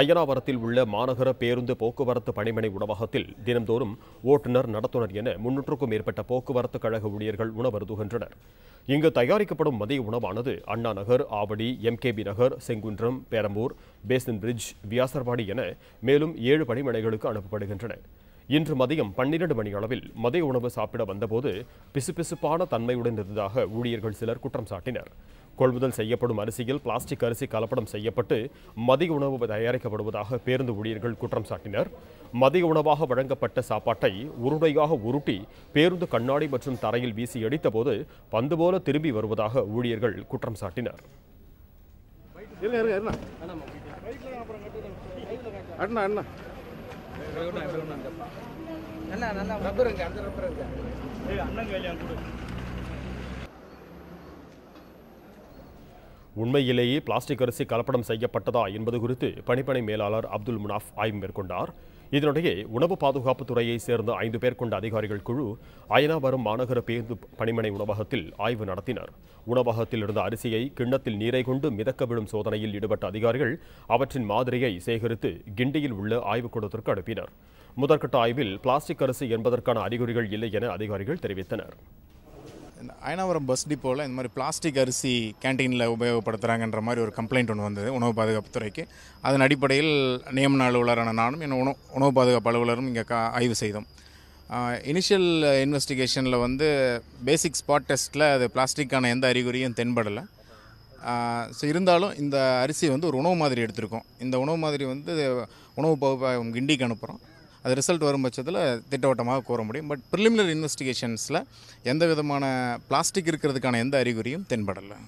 அய்யனாவரத்தில் உள்ள மாநகர பேருந்து போக்குவரத்து பணிமனை உணவகத்தில் தினம்தோறும் ஓட்டுநர் நடத்துனர் என முன்னூற்றுக்கும் மேற்பட்ட போக்குவரத்து கழக ஊழியர்கள் உணவருதுகின்றனர் இங்கு தயாரிக்கப்படும் மதிய உணவானது Anna Nagar Avadi MKB Nagar Sengunram Perambur Basin Bridge Vyasarpadi என மேலும் ஏழு பணிமனைகளுக்கு அனுப்பப்படுகின்றன இன்று மதியம் பன்னிரண்டு மணி அளவில் மதிய உணவு சாப்பிட வந்தபோது பிசுபிசுப்பான தன்மையுடன் இருந்ததாக ஊழியர்கள் சிலர் குற்றம் சாட்டினர் கொள்முதல் செய்யப்படும் அரிசியில் பிளாஸ்டிக் அரிசி கலப்படம் செய்யப்பட்டு மதிய உணவு தயாரிக்கப்படுவதாக பேருந்து ஊழியர்கள் குற்றம் சாட்டினர் மதிய உணவாக வழங்கப்பட்ட சாப்பாட்டை உருடையாக உருட்டி பேருந்து கண்ணாடி மற்றும் தரையில் வீசி அடித்தபோது பந்து போல திரும்பி வருவதாக ஊழியர்கள் குற்றம் சாட்டினர் அண்ணா அண்ணா நல்லா நல்லா ரப்பர் இருக்கு அந்த ரப்பர் இருக்கு உண்மையிலேயே பிளாஸ்டிக் அரிசி கலப்படம் செய்யப்பட்டதா என்பது குறித்து பணிப்பணி மேலாளர் அப்துல் முனாஃப் ஆய்வு மேற்கொண்டார் இதனிடையே உணவு பாதுகாப்பு துறையை சேர்ந்த ஐந்து பேர் கொண்ட அதிகாரிகள் குழு ஐநா வரும் மாநகர பேருந்து பணிமனை உணவகத்தில் ஆய்வு நடத்தினர் உணவகத்தில் இருந்த அரிசியை கிண்ணத்தில் நீரை கொண்டு மிதக்க விடும் சோதனையில் ஈடுபட்ட அதிகாரிகள் அவற்றின் மாதிரியை சேகரித்து கிண்டியில் உள்ள ஆய்வுக்கூடத்திற்கு அனுப்பினர் முதற்கட்ட ஆய்வில் பிளாஸ்டிக் அரிசி என்பதற்கான அறிகுறிகள் இல்லை என அதிகாரிகள் தெரிவித்தனர் அயனாவரம் பஸ் டிப்போவில் இந்த மாதிரி பிளாஸ்டிக் அரிசி கேன்டீனில் உபயோகப்படுத்துகிறாங்கன்ற மாதிரி ஒரு கம்ப்ளைண்ட் ஒன்று வந்தது உணவு பாதுகாப்பு துறைக்கு அதன் அடிப்படையில் நியமன அலுவலரான நானும் என் உணவு உணவு பாதுகாப்பு அலுவலரும் இங்கே கா ஆய்வு செய்தோம் இனிஷியல் இன்வெஸ்டிகேஷனில் வந்து பேசிக் ஸ்பாட் டெஸ்ட்டில் அது பிளாஸ்டிக்கான எந்த அறிகுறியும் தென்படலை ஸோ இருந்தாலும் இந்த அரிசி வந்து ஒரு உணவு மாதிரி எடுத்திருக்கோம் இந்த உணவு மாதிரி வந்து உணவு பகுப்பாய்வு கிண்டிக்கு அனுப்புகிறோம் அது ரிசல்ட் வரும் பட்சத்தில் திட்டவட்டமாக கூற முடியும் பட் ப்ரிலிமினரி இன்வெஸ்டிகேஷன்ஸில் எந்த விதமான பிளாஸ்டிக் இருக்கிறதுக்கான எந்த அறிகுறியும் தென்படலை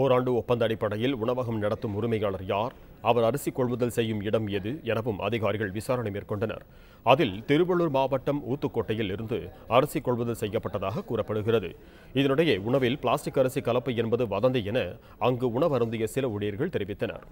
ஓராண்டு ஒப்பந்த அடிப்படையில் உணவகம் நடத்தும் உரிமையாளர் யார் அவர் அரிசி கொள்முதல் செய்யும் இடம் எது எனவும் அதிகாரிகள் விசாரணை மேற்கொண்டனர் அதில் திருவள்ளூர் மாவட்டம் ஊத்துக்கோட்டையில் இருந்து அரிசி கொள்முதல் செய்யப்பட்டதாக கூறப்படுகிறது இதனிடையே உணவில் பிளாஸ்டிக் அரிசி கலப்பு என்பது வதந்தி என அங்கு உணவருந்திய சில ஊழியர்கள் தெரிவித்தனர்